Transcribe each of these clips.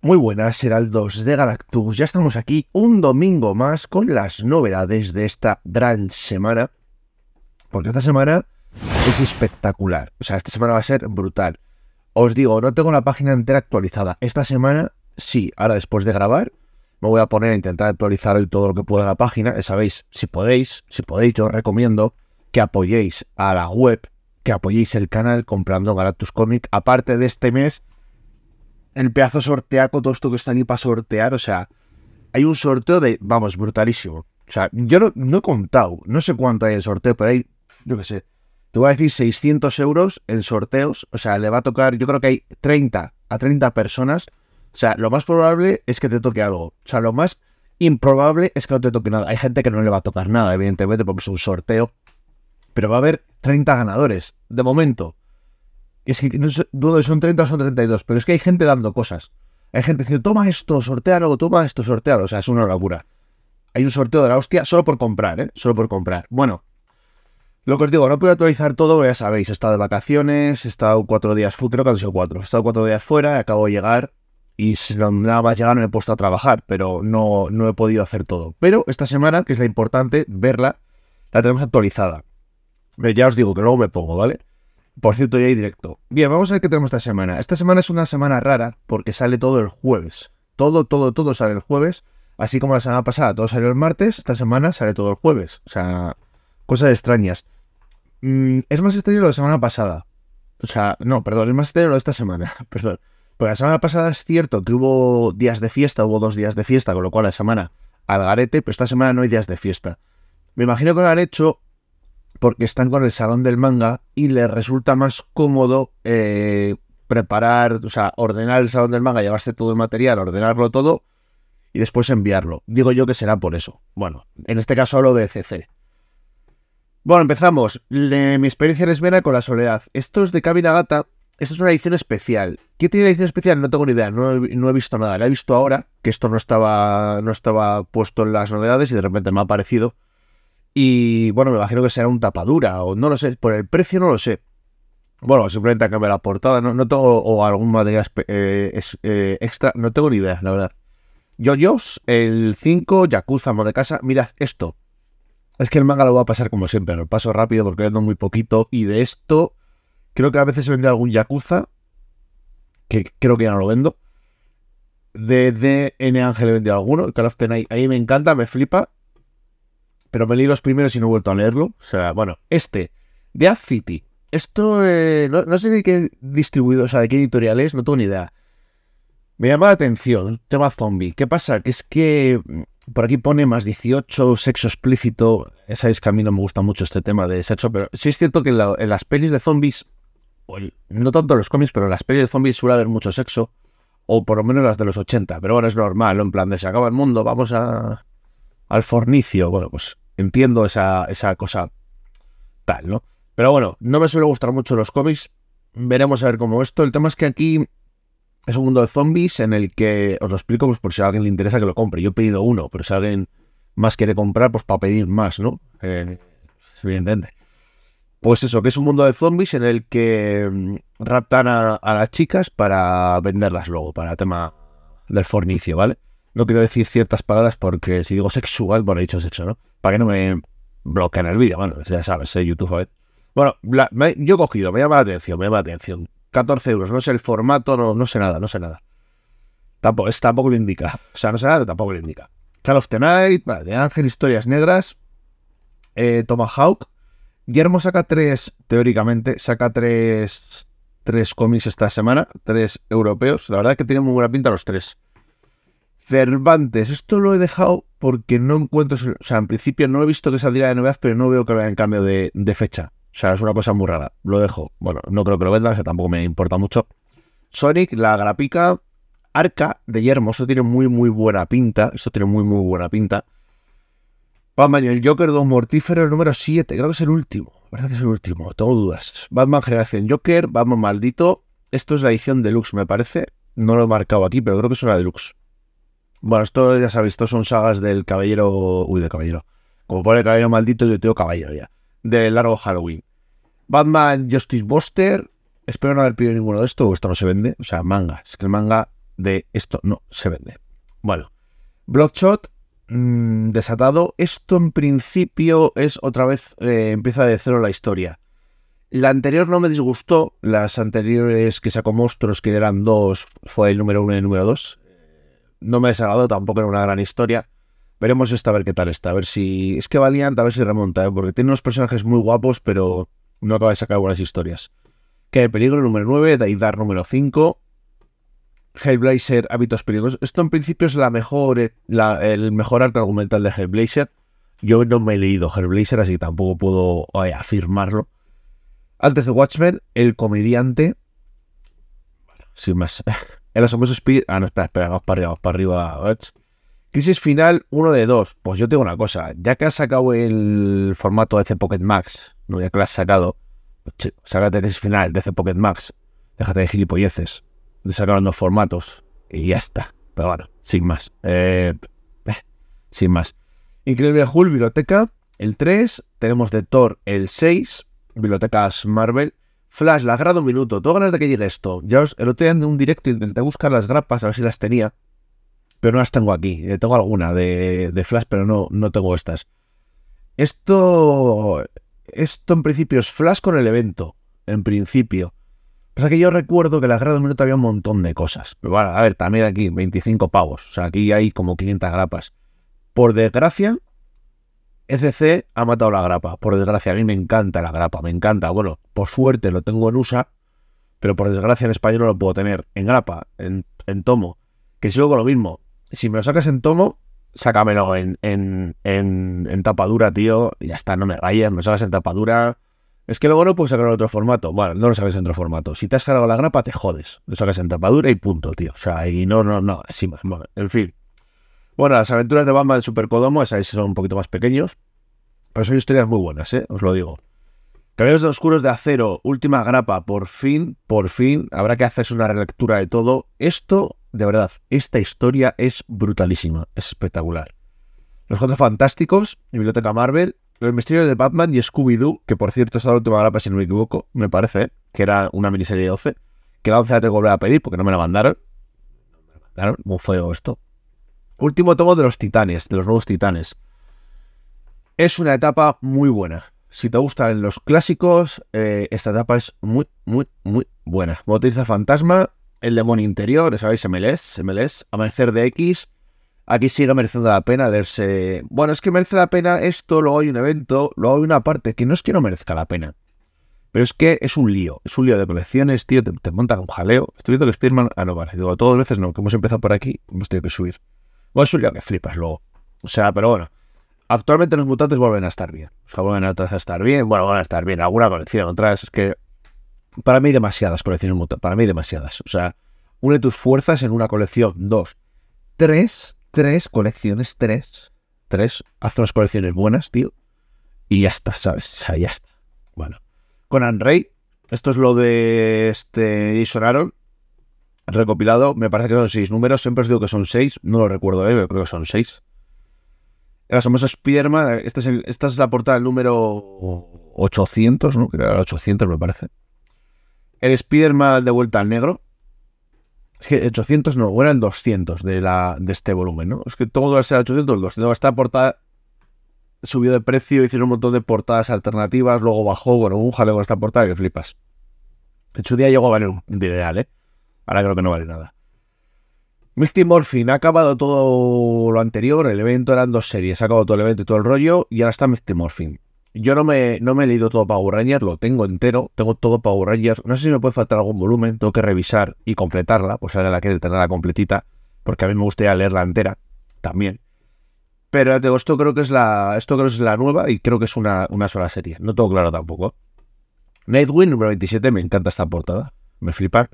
Muy buenas, heraldos de Galactus. Ya estamos aquí un domingo más con las novedades de esta gran semana. Porque esta semana es espectacular. O sea, esta semana va a ser brutal. Os digo, no tengo la página entera actualizada. Esta semana sí. Ahora, después de grabar, me voy a poner a intentar actualizar hoy todo lo que pueda la página. Ya sabéis, si podéis, si podéis, yo os recomiendo que apoyéis a la web, que apoyéis el canal comprando Galactus Comic. Aparte de este mes el pedazo sorteaco, todo esto que está ahí para sortear, o sea, hay un sorteo de, vamos, brutalísimo. O sea, yo no, no he contado, no sé cuánto hay en sorteo, pero hay, yo qué sé, te voy a decir 600 euros en sorteos, o sea, le va a tocar, yo creo que hay 30 a 30 personas, o sea, lo más probable es que te toque algo, o sea, lo más improbable es que no te toque nada. Hay gente que no le va a tocar nada, evidentemente, porque es un sorteo, pero va a haber 30 ganadores, de momento. Es que no dudo son 30 o son 32, pero es que hay gente dando cosas. Hay gente diciendo, toma esto, sortealo, toma esto, sortealo. O sea, es una locura. Hay un sorteo de la hostia solo por comprar, ¿eh? Solo por comprar. Bueno, lo que os digo, no puedo actualizar todo, ya sabéis, he estado de vacaciones, he estado cuatro días, creo que han sido cuatro, he estado cuatro días fuera, acabo de llegar y nada más llegar me he puesto a trabajar, pero no, no he podido hacer todo. Pero esta semana, que es la importante, verla, la tenemos actualizada. Ya os digo que luego me pongo, ¿vale? Por cierto, ya hay directo. Bien, vamos a ver qué tenemos esta semana. Esta semana es una semana rara porque sale todo el jueves. Todo, todo, todo sale el jueves. Así como la semana pasada todo salió el martes, esta semana sale todo el jueves. O sea, cosas extrañas. Mm, es más extraño lo de la semana pasada. O sea, no, perdón, es más extraño lo de esta semana. perdón. Pero la semana pasada es cierto que hubo días de fiesta, hubo dos días de fiesta, con lo cual la semana al garete, pero esta semana no hay días de fiesta. Me imagino que lo han hecho porque están con el salón del manga y les resulta más cómodo eh, preparar, o sea, ordenar el salón del manga, llevarse todo el material, ordenarlo todo y después enviarlo. Digo yo que será por eso. Bueno, en este caso hablo de CC. Bueno, empezamos. mi experiencia lesbiana con la soledad. Esto es de Gata. Esto es una edición especial. ¿Qué tiene la edición especial? No tengo ni idea. No, he visto nada. La he visto ahora, que esto no estaba, no estaba puesto en las novedades y de repente me ha aparecido. Y bueno, me imagino que será un tapadura, o no lo sé, por el precio no lo sé. Bueno, simplemente que cambiar la portada, no, no tengo, o algún material eh, eh, extra, no tengo ni idea, la verdad. yo Yo-yos, el 5, Yakuza, de casa, mirad esto. Es que el manga lo va a pasar como siempre, lo paso rápido porque vendo muy poquito, y de esto creo que a veces se vende algún Yakuza, que creo que ya no lo vendo. De DN Ángel vendido alguno, el Call of ahí me encanta, me flipa, pero me leí los primeros y no he vuelto a leerlo. O sea, bueno, este, de Ad City. Esto, eh, no, sé de qué distribuido, o sea, de qué editorial es, no tengo ni idea. Me llama la atención tema zombie. ¿Qué pasa? Que es que mm, por aquí pone más 18, sexo explícito. Sabéis que a mí no me gusta mucho este tema de sexo, pero sí es cierto que en, las pelis de zombies, o no tanto en los cómics, pero en las pelis de zombies suele haber mucho sexo, o por lo menos las de los 80. Pero bueno, es normal, en plan de se acaba el mundo, vamos a al fornicio. Bueno, pues entiendo esa, cosa tal, ¿no? Pero bueno, no me suele gustar mucho los cómics. Veremos a ver cómo esto. El tema es que aquí es un mundo de zombies en el que os lo explico pues por si a alguien le interesa que lo compre. Yo he pedido uno, pero si alguien más quiere comprar, pues para pedir más, ¿no? Eh, entiende Pues eso, que es un mundo de zombies en el que mm, raptan a, a las chicas para venderlas luego, para el tema del fornicio, ¿vale? no quiero decir ciertas palabras porque si digo sexual, bueno, he dicho sexo, ¿no? Para que no me bloqueen el vídeo, bueno, ya sabes, YouTube, a ver. Bueno, yo he cogido, me llama la atención, me llama la atención. 14 euros, no sé el formato, no, sé nada, no sé nada. Tampoco, es, tampoco lo indica. O sea, no sé nada, tampoco lo indica. Call of the Night, de Ángel, Historias Negras, eh, Tomahawk. Guillermo saca tres, teóricamente, saca tres, tres cómics esta semana, tres europeos. La verdad es que tienen muy buena pinta los tres. Cervantes, esto lo he dejado porque no encuentro, o sea, en principio no he visto que saldría de novedad, pero no veo que lo en cambio de, fecha. O sea, es una cosa muy rara. Lo dejo. Bueno, no creo que lo venda o sea, tampoco me importa mucho. Sonic, la grapica, Arca de Yermo, esto tiene muy, muy buena pinta. Esto tiene muy, muy buena pinta. Batman y el Joker, dos Mortífero, el número 7, creo que es el último. ¿Verdad que es el último? Tengo dudas. Batman Generación Joker, Batman Maldito. Esto es la edición deluxe, me parece. No lo he marcado aquí, pero creo que es una deluxe. Bueno, esto ya ha visto, son sagas del caballero. Uy, del caballero. Como pone el caballero maldito, yo tengo caballero ya. De largo Halloween. Batman Justice Buster. Espero no haber pedido ninguno de esto, esto no se vende. O sea, manga. Es que el manga de esto no se vende. Bueno. Bloodshot, mm, desatado. Esto en principio es otra vez, eh, empieza de cero la historia. La anterior no me disgustó. Las anteriores que sacó Monstruos, que eran dos, fue el número uno y el número dos no me desagradado tampoco era una gran historia. Veremos esta a ver qué tal está, a ver si... Es que valían a ver si remonta, ¿eh? porque tiene unos personajes muy guapos, pero no acaba de sacar buenas historias. Que el peligro número 9, Daidar número 5, Hellblazer, hábitos peligrosos. Esto en principio es la mejor, eh, el mejor arte argumental de Hellblazer. Yo no me he leído Hellblazer, así que tampoco puedo eh, afirmarlo. Antes de Watchmen, el comediante. sin más. En asombroso speed. Ah, no, espera, espera, vamos para arriba, vamos para arriba. Crisis final 1 de 2. Pues yo tengo una cosa. Ya que has sacado el formato de C Pocket Max, no ya que lo has sacado, pues sácate Crisis final de C Pocket Max. Déjate de gilipolleces. de sacar dos formatos y ya está. Pero bueno, sin más. Eh, eh, sin más. Increíble Hulk, biblioteca, el 3. Tenemos de Thor el 6. Bibliotecas Marvel. Flash, las grado un minuto. Tengo ganas de que llegue esto. Ya os, el otro día en un directo intenté buscar las grapas, a ver si las tenía. Pero no las tengo aquí. Eh, tengo alguna de, de Flash, pero no, no tengo estas. Esto. Esto en principio es Flash con el evento. En principio. Pasa que yo recuerdo que la grado un minuto había un montón de cosas. Pero bueno, a ver, también aquí, 25 pavos. O sea, aquí hay como 500 grapas. Por desgracia, ECC ha matado la grapa. Por desgracia, a mí me encanta la grapa, me encanta. Bueno, por suerte lo tengo en USA, pero por desgracia en español no lo puedo tener. En grapa, en, tomo. Que sigo con lo mismo. Si me lo sacas en tomo, sácamelo en, en, en, tapadura, tío. Y ya está, no me rayas, me lo sacas en tapadura. Es que luego no puedes sacar en otro formato. Bueno, no lo sacas en otro formato. Si te has cargado la grapa, te jodes. Lo sacas en tapadura y punto, tío. O sea, y no, no, no, Sí, en fin. Bueno, las aventuras de Batman Super Supercodomo, esas son un poquito más pequeños, pero son historias muy buenas, ¿eh? os lo digo. Caballeros de Oscuros de Acero, última grapa, por fin, por fin, habrá que hacerse una relectura de todo. Esto, de verdad, esta historia es brutalísima, es espectacular. Los Cuatro Fantásticos, Biblioteca Marvel, Los Misterios de Batman y Scooby-Doo, que por cierto es la última grapa, si no me equivoco, me parece, ¿eh? que era una miniserie de 12, que la 11 la tengo que volver a pedir porque no me la mandaron. Me la mandaron, muy feo esto. Último tomo de los Titanes, de los nuevos Titanes. Es una etapa muy buena. Si te gustan los clásicos, eh, esta etapa es muy, muy, muy buena. Motriza Fantasma, El Demonio Interior, ¿sabéis? MLS, MLS, Amanecer de X. Aquí sigue mereciendo la pena leerse. Bueno, es que merece la pena esto, luego hay un evento, luego hay una parte que no es que no merezca la pena. Pero es que es un lío, es un lío de colecciones, tío, te, monta montan un jaleo. Estoy viendo que Spearman. a ah, no, vale, digo, todas veces no, que hemos empezado por aquí, hemos tenido que subir. Pues es un que flipas luego. O sea, pero bueno. Actualmente los mutantes vuelven a estar bien. O sea, vuelven atrás a estar bien. Bueno, van a estar bien. Alguna colección, otras. Es que. Para mí, demasiadas colecciones mutantes. Para mí, demasiadas. O sea, une tus fuerzas en una colección. Dos. Tres. Tres colecciones. Tres. Tres. Haz unas colecciones buenas, tío. Y ya está, ¿sabes? O sea, ya está. Bueno. Con Andrei. Esto es lo de este Jason recopilado, me parece que son seis números, siempre os digo que son seis, no lo recuerdo, eh, pero creo que son seis. Este el famoso Spiderman, esta, es la portada del número 800, ¿no? Creo que era 800, me parece. El Spiderman de vuelta al negro. Es que 800 no, era el 200 de, este volumen, ¿no? Es que todo va a ser 800, el 200. Esta portada subió de precio, hicieron un montón de portadas alternativas, luego bajó, bueno, un jaleo con esta portada que flipas. hecho, hecho, día llegó a valer un dineral, ¿eh? Ahora creo que no vale nada. Misty Morphin ha acabado todo lo anterior, el evento eran dos series, ha acabado todo el evento y todo el rollo, y ahora está Misty Morphin. Yo no me, no me he leído todo Power Rangers, lo tengo entero, tengo todo Power Rangers. No sé si me puede faltar algún volumen, tengo que revisar y completarla, pues ahora la quiero la completita, porque a mí me gustaría leerla entera también. Pero ya te esto creo que es la, esto creo que es la nueva y creo que es una, una sola serie, no tengo claro tampoco. Nightwing número 27, me encanta esta portada, me flipa.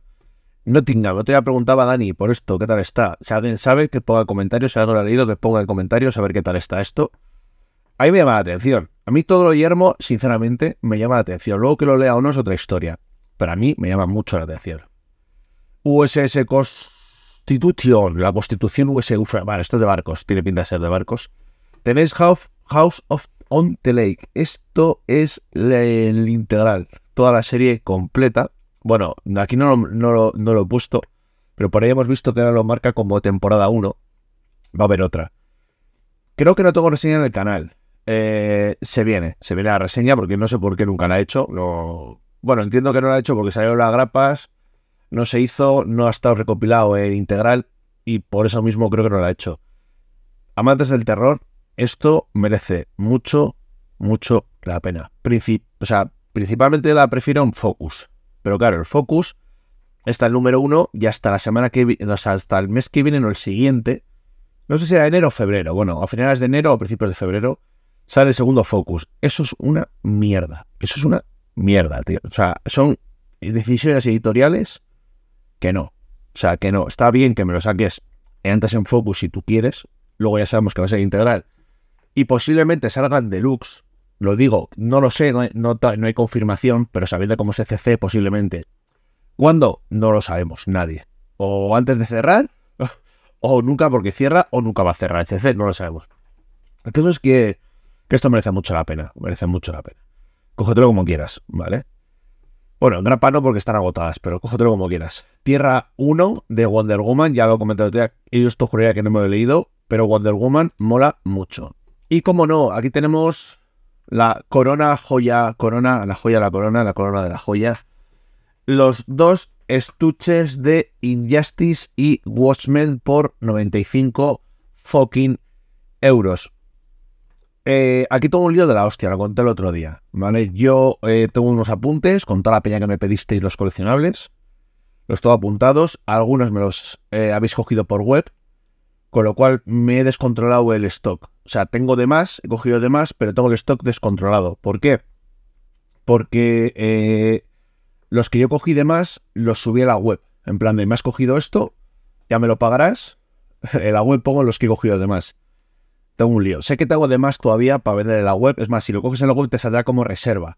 No Nottingham, te la preguntaba Dani por esto, ¿qué tal está? Si alguien sabe, que ponga comentarios, si alguien lo ha leído, que ponga en comentarios a ver qué tal está esto. Ahí me llama la atención. A mí todo lo yermo, sinceramente, me llama la atención. Luego que lo lea o no es otra historia. Pero a mí me llama mucho la atención. USS Constitution, la constitución USS, vale, esto es de barcos, tiene pinta de ser de barcos. Tenéis House, House of On the Lake. Esto es el integral, toda la serie completa bueno, aquí no, lo he puesto, pero por ahí hemos visto que ahora lo marca como temporada 1. Va a haber otra. Creo que no tengo reseña en el canal. Eh, se viene, se viene la reseña porque no sé por qué nunca la he hecho. Bueno, entiendo que no la he hecho porque salieron las grapas, no se hizo, no ha estado recopilado el integral y por eso mismo creo que no la ha hecho. Amantes del terror, esto merece mucho, mucho la pena. o sea, principalmente la prefiero en Focus. Pero claro, el Focus está el número uno y hasta la semana que o sea, hasta el mes que viene o el siguiente, no sé si era enero o febrero, bueno, a finales de enero o principios de febrero, sale el segundo Focus. Eso es una mierda, eso es una mierda, tío. O sea, son decisiones editoriales que no. O sea, que no, está bien que me lo saques antes en Focus si tú quieres, luego ya sabemos que va a ser integral. Y posiblemente salgan deluxe lo digo, no lo sé, no hay, confirmación, pero sabiendo cómo es CC, posiblemente. ¿Cuándo? No lo sabemos, nadie. O antes de cerrar, o nunca porque cierra, o nunca va a cerrar el CC, no lo sabemos. El caso es que, esto merece mucho la pena, merece mucho la pena. Cógetelo como quieras, ¿vale? Bueno, en grapa no porque están agotadas, pero cógetelo como quieras. Tierra 1 de Wonder Woman, ya lo he comentado, y yo esto juraría que no me lo he leído, pero Wonder Woman mola mucho. Y como no, aquí tenemos la corona, joya, corona, la joya, la corona, la corona de la joya. Los dos estuches de Injustice y Watchmen por 95 fucking euros. Eh, aquí tengo un lío de la hostia, lo conté el otro día. ¿vale? Yo eh, tengo unos apuntes con toda la peña que me pedisteis los coleccionables. Los tengo apuntados. Algunos me los eh, habéis cogido por web. Con lo cual me he descontrolado el stock. O sea, tengo de más, he cogido de más, pero tengo el stock descontrolado. ¿Por qué? Porque eh, los que yo cogí de más los subí a la web. En plan de, me has cogido esto, ya me lo pagarás. En la web pongo los que he cogido de más. Tengo un lío. Sé que tengo de más todavía para vender en la web. Es más, si lo coges en la web te saldrá como reserva.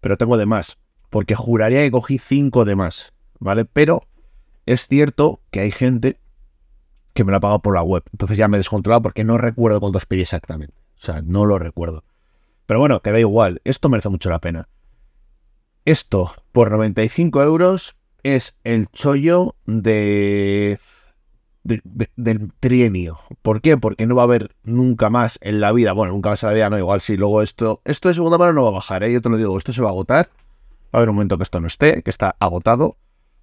Pero tengo de más. Porque juraría que cogí 5 de más. ¿Vale? Pero es cierto que hay gente que me lo ha pagado por la web. Entonces ya me he descontrolado porque no recuerdo cuántos pedí exactamente. O sea, no lo recuerdo. Pero bueno, queda igual. Esto merece mucho la pena. Esto, por 95 euros, es el chollo de, del trienio. ¿Por qué? Porque no va a haber nunca más en la vida. Bueno, nunca más en la vida, no, igual si luego esto. Esto de segunda mano no va a bajar, ¿eh? yo te lo digo, esto se va a agotar. Va a haber un momento que esto no esté, que está agotado,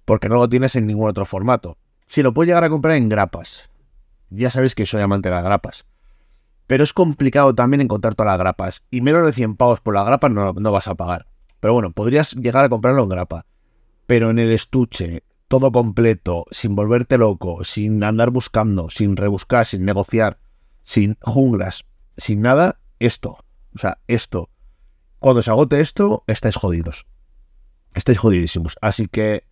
porque no lo tienes en ningún otro formato. Si lo puedes llegar a comprar en grapas. Ya sabéis que soy amante de las grapas. Pero es complicado también encontrar todas las grapas. Y menos de 100 pavos por la grapa no, no vas a pagar. Pero bueno, podrías llegar a comprarlo en grapa. Pero en el estuche, todo completo, sin volverte loco, sin andar buscando, sin rebuscar, sin negociar, sin junglas, sin nada, esto. O sea, esto. Cuando se agote esto, estáis jodidos. Estáis jodidísimos. Así que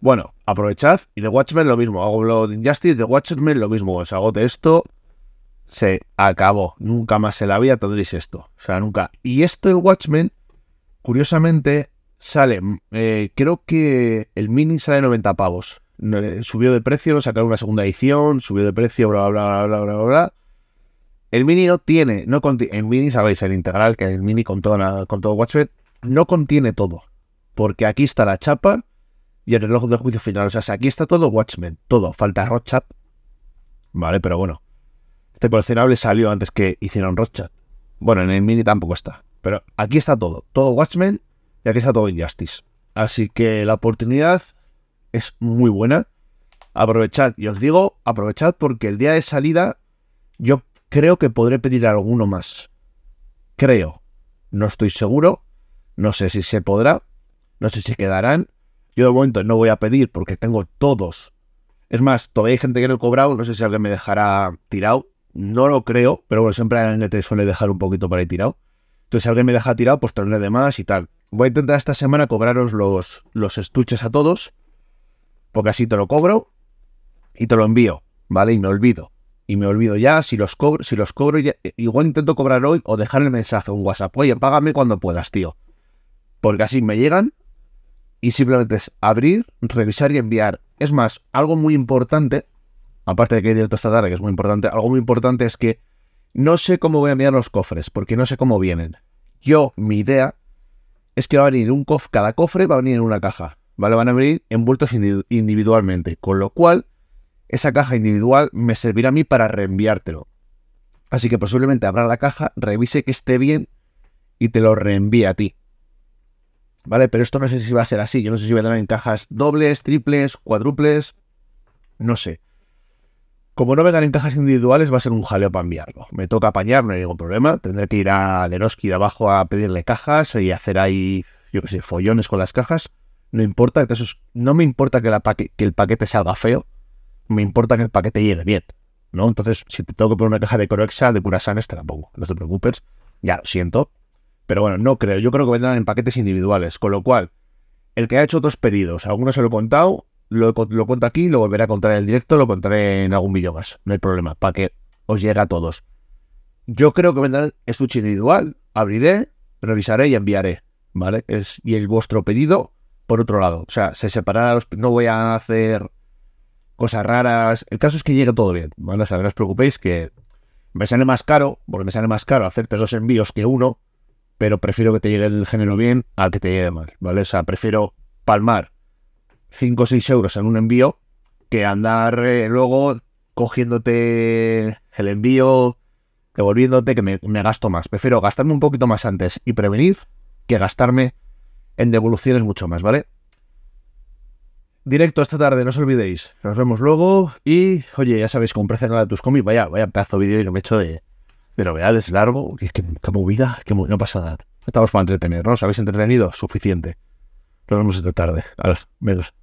bueno, aprovechad. Y de Watchmen lo mismo. Hago de Injustice, de Watchmen lo mismo. se agote esto. Se acabó. Nunca más en la vida tendréis esto. O sea, nunca. Y esto el Watchmen, curiosamente, sale. Eh, creo que el mini sale 90 pavos. Eh, subió de precio, sacaron una segunda edición, subió de precio, bla, bla, bla, bla, bla, bla. El mini no tiene, no contiene, el mini sabéis, el integral, que el mini con todo, con todo Watchmen, no contiene todo. Porque aquí está la chapa, y el reloj de juicio final. O sea, aquí está todo Watchmen, todo. Falta Rochat Vale, pero bueno. Este coleccionable salió antes que hicieron Rochat Bueno, en el mini tampoco está. Pero aquí está todo. Todo Watchmen y aquí está todo Injustice. Así que la oportunidad es muy buena. Aprovechad. Y os digo, aprovechad porque el día de salida yo creo que podré pedir alguno más. Creo. No estoy seguro. No sé si se podrá. No sé si quedarán. Yo de momento no voy a pedir porque tengo todos. Es más, todavía hay gente que no he cobrado, no sé si alguien me dejará tirado. No lo creo, pero bueno, siempre alguien que te suele dejar un poquito para ir tirado. Entonces, si alguien me deja tirado, pues tendré de más y tal. Voy a intentar esta semana cobraros los, los estuches a todos, porque así te lo cobro y te lo envío, ¿vale? Y me olvido. Y me olvido ya, si los cobro, si los cobro eh, igual intento cobrar hoy o dejar el mensaje, un WhatsApp. Oye, págame cuando puedas, tío. Porque así me llegan y simplemente es abrir, revisar y enviar. Es más, algo muy importante, aparte de que hay directo esta tarde, que es muy importante, algo muy importante es que no sé cómo voy a enviar los cofres, porque no sé cómo vienen. Yo, mi idea es que va a venir un cofre, cada cofre va a venir en una caja, ¿vale? Van a venir envueltos individualmente, con lo cual esa caja individual me servirá a mí para reenviártelo. Así que posiblemente abra la caja, revise que esté bien y te lo reenvíe a ti. ¿Vale? Pero esto no sé si va a ser así. Yo no sé si vendrán a cajas dobles, triples, cuádruples. No sé. Como no vengan en cajas individuales, va a ser un jaleo para enviarlo. Me toca apañar, no hay ningún problema. Tendré que ir a Leroski de abajo a pedirle cajas y hacer ahí, yo qué sé, follones con las cajas. No importa, no me importa que, el paquete salga feo, me importa que el paquete llegue bien. ¿no? Entonces, si te tengo que poner una caja de Corexa, de Curasanes, te la pongo. No te preocupes, ya lo siento. Pero bueno, no creo. Yo creo que vendrán en paquetes individuales. Con lo cual, el que ha hecho otros pedidos, alguno se lo he contado, lo, lo cuento aquí, lo volveré a contar en el directo, lo contaré en algún vídeo más. No hay problema, para que os llegue a todos. Yo creo que vendrán estuche individual, abriré, revisaré y enviaré. ¿Vale? Es, y el vuestro pedido, por otro lado. O sea, se separará los. No voy a hacer cosas raras. El caso es que llegue todo bien. O sea, no os preocupéis que me sale más caro, porque me sale más caro hacerte dos envíos que uno, pero prefiero que te llegue el género bien al que te llegue mal, ¿vale? O sea, prefiero palmar 5 o 6 euros en un envío que andar eh, luego cogiéndote el envío, devolviéndote, que me, gasto más. Prefiero gastarme un poquito más antes y prevenir que gastarme en devoluciones mucho más, ¿vale? Directo esta tarde, no os olvidéis. Nos vemos luego y, oye, ya sabéis, compré nada tus cómics. Vaya, vaya pedazo de vídeo y no me echo de, de es largo, Qué que, que movida, que no pasa nada. Estamos para entretener, ¿no? habéis entretenido? Suficiente. Nos vemos esta tarde. A ver.